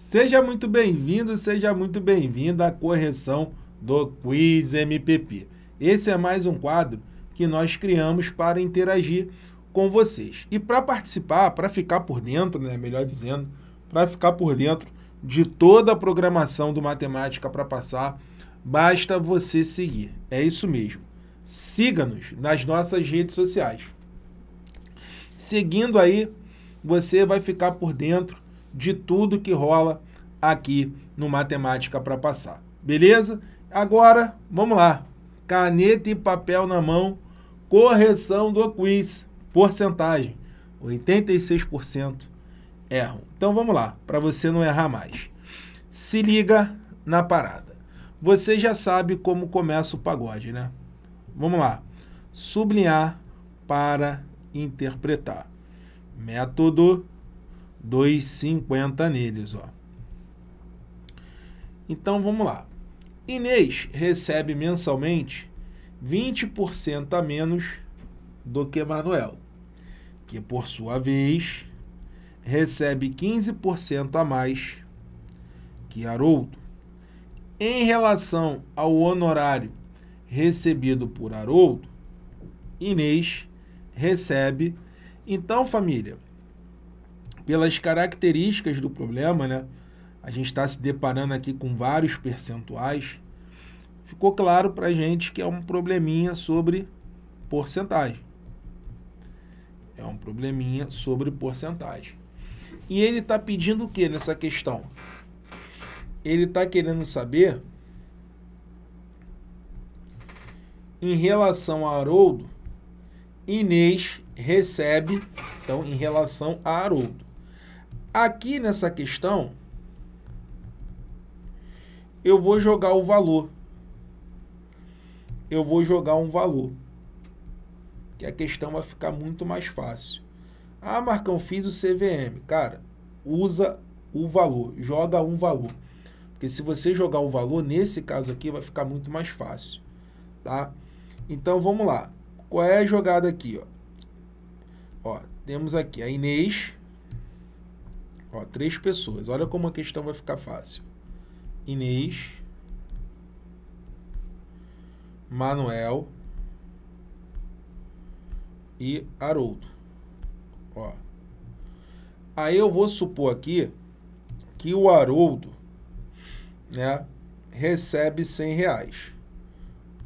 Seja muito bem-vindo, seja muito bem-vinda à correção do Quiz MPP. Esse é mais um quadro que nós criamos para interagir com vocês. E para participar, para ficar por dentro, né, melhor dizendo, para ficar por dentro de toda a programação do Matemática para Passar, basta você seguir. É isso mesmo. Siga-nos nas nossas redes sociais. Seguindo aí, você vai ficar por dentro de tudo que rola aqui no Matemática para Passar. Beleza? Agora, vamos lá. Caneta e papel na mão, correção do quiz, porcentagem. 86% erram. Então vamos lá, para você não errar mais. Se liga na parada. Você já sabe como começa o pagode, né? Vamos lá. Sublinhar para interpretar. Método 2,50 neles, ó. Então vamos lá. Inês recebe mensalmente 20% a menos do que Manuel, que por sua vez recebe 15% a mais que Haroldo. Em relação ao honorário recebido por Haroldo, Inês recebe. Então, família, pelas características do problema, né? A gente está se deparando aqui com vários percentuais. Ficou claro para a gente que é um probleminha sobre porcentagem. É um probleminha sobre porcentagem. E ele está pedindo o que nessa questão? Ele está querendo saber, em relação a Haroldo, Inês recebe, então, em relação a Haroldo. Aqui nessa questão, eu vou jogar o valor. Eu vou jogar um valor. Que a questão vai ficar muito mais fácil. Ah, Marcão, fiz o CVM. Cara, usa o valor. Joga um valor. Porque se você jogar o valor, nesse caso aqui, vai ficar muito mais fácil. Tá? Então, vamos lá. Qual é a jogada aqui? Ó, ó temos aqui a Inês Ó, três pessoas. Olha como a questão vai ficar fácil. Inês, Manuel e Haroldo. Ó. Aí eu vou supor aqui que o Haroldo, né, recebe 100 reais.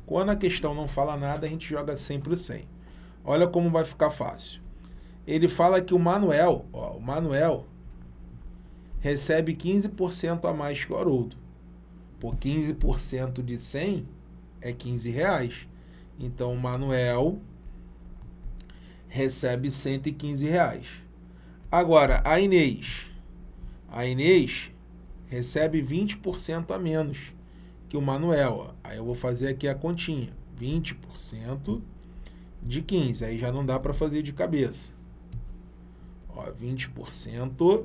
Quando a questão não fala nada, a gente joga sempre 100. Olha como vai ficar fácil. Ele fala que o Manuel, ó, o Manuel recebe 15% a mais que o Haroldo. Por 15% de 100 é 15 reais. Então o Manuel recebe 115 reais. Agora, a Inês. A Inês recebe 20% a menos que o Manuel. Aí eu vou fazer aqui a continha. 20% de 15. Aí já não dá para fazer de cabeça. Ó, 20%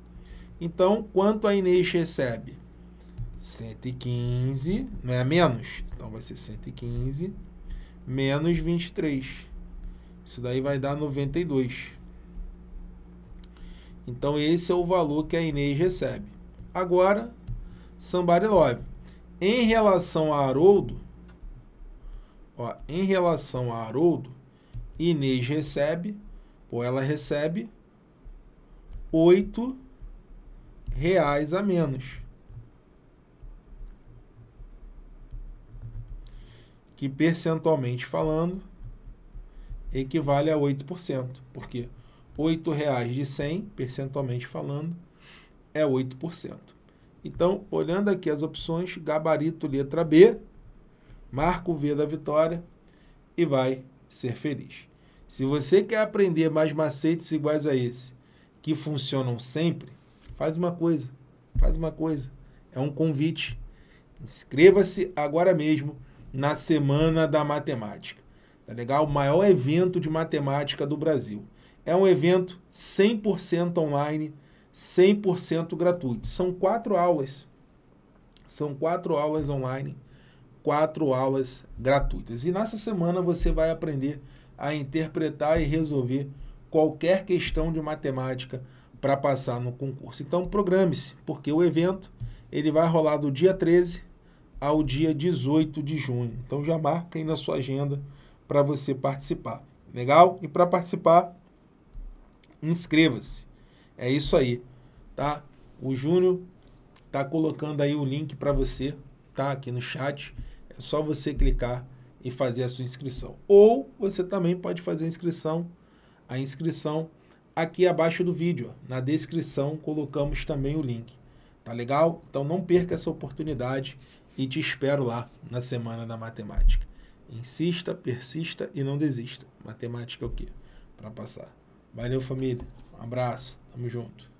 Então, quanto a Inês recebe? 115, não é menos? Então vai ser 115 menos 23. Isso daí vai dar 92. Então esse é o valor que a Inês recebe. Agora, somebody love. Em relação a Haroldo, ó, em relação a Haroldo, Inês recebe, ou ela recebe 8 reais a menos. Que percentualmente falando equivale a 8%, porque R$ reais de 100, percentualmente falando, é 8%. Então, olhando aqui as opções, gabarito letra B, marca o V da vitória e vai ser feliz. Se você quer aprender mais macetes iguais a esse, que funcionam sempre, Faz uma coisa, faz uma coisa. É um convite. Inscreva-se agora mesmo na Semana da Matemática. Tá legal? O maior evento de matemática do Brasil. É um evento 100% online, 100% gratuito. São quatro aulas. São quatro aulas online, quatro aulas gratuitas. E nessa semana você vai aprender a interpretar e resolver qualquer questão de matemática para passar no concurso. Então, programe-se, porque o evento ele vai rolar do dia 13 ao dia 18 de junho. Então, já marca aí na sua agenda para você participar. Legal? E para participar, inscreva-se. É isso aí, tá? O Júnior tá colocando aí o link para você, tá? Aqui no chat. É só você clicar e fazer a sua inscrição. Ou você também pode fazer a inscrição, a inscrição aqui abaixo do vídeo. Na descrição colocamos também o link. Tá legal? Então não perca essa oportunidade e te espero lá na Semana da Matemática. Insista, persista e não desista. Matemática é o quê? Para passar. Valeu, família. Um abraço. Tamo junto.